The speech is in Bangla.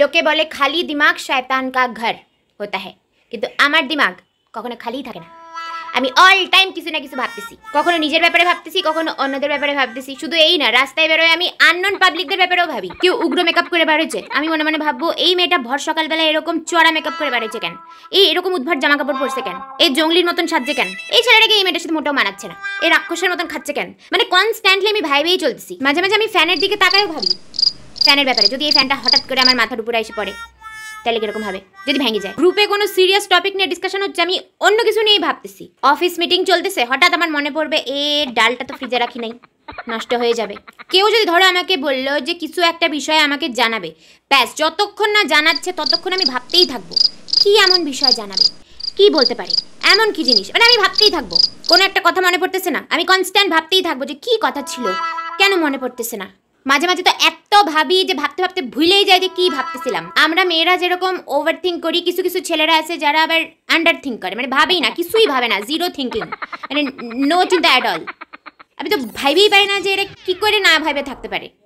লোকে বলে খালি দিমাগ শয়তান কা ঘর হতা হ্যাঁ কিন্তু আমার দিমাগ কখনো খালিই থাকে না আমি অল টাইম কিছু না কিছু ভাবতেছি কখনো নিজের ব্যাপারে ভাবতেছি কখনো অন্যদের ব্যাপারে ভাবতেছি শুধু এই না রাস্তায় বেরোয় আমি আননোন পাবলিকদের ব্যাপারেও ভাবি কেউ উগ্র মেকআপ করে বেরোচ্ছে আমি মনে মনে ভাববো এই মেয়েটা ভর সকালবেলা এরকম চড়া মেকআপ করে বেরোচ্ছে কেন এই এরকম উদ্ভট জামা কাপড় পরছে কেন এই জঙ্গলির মতন সাজছে কেন এই ছেলেটাকে এই মেয়েটার সাথে মোটেও মানাচ্ছে না এই রাক্ষসের মতন খাচ্ছে কেন মানে কনস্ট্যান্টলি আমি ভাইবেই চলতেছি মাঝে মাঝে আমি ফ্যানের দিকে তাকায়ও ভাবি ফ্যানের ব্যাপারে যদি এই ফ্যানটা হঠাৎ করে আমার মাথার উপরে এসে পড়ে তাহলে কিরকম হবে যদি ভেঙে যায় গ্রুপে কোনো সিরিয়াস টপিক নিয়ে ডিসকাশন হচ্ছে আমি অন্য কিছু নিয়েই ভাবতেছি অফিস মিটিং চলতেছে হঠাৎ আমার মনে পড়বে এ ডালটা তো ফ্রিজে রাখি নাই নষ্ট হয়ে যাবে কেউ যদি ধরো আমাকে বললো যে কিছু একটা বিষয় আমাকে জানাবে ব্যাস যতক্ষণ না জানাচ্ছে ততক্ষণ আমি ভাবতেই থাকবো কি এমন বিষয় জানাবে কি বলতে পারে এমন কি জিনিস মানে আমি ভাবতেই থাকবো কোনো একটা কথা মনে পড়তেছে না আমি কনস্ট্যান্ট ভাবতেই থাকবো যে কি কথা ছিল কেন মনে পড়তেছে না মাঝে মাঝে তো এত ভাবি যে ভাবতে ভাবতে ভুলেই যায় যে কি ভাবতেছিলাম আমরা মেয়েরা যেরকম ওভার থিঙ্ক করি কিছু কিছু ছেলেরা আছে যারা আবার আন্ডার থিঙ্ক করে মানে ভাবেই না কিছুই ভাবে না জিরো থিঙ্কিং মানে নো চিন্তা অ্যাট অল আমি তো ভাবেই পারি না যে এটা কী করে না ভাবে থাকতে পারে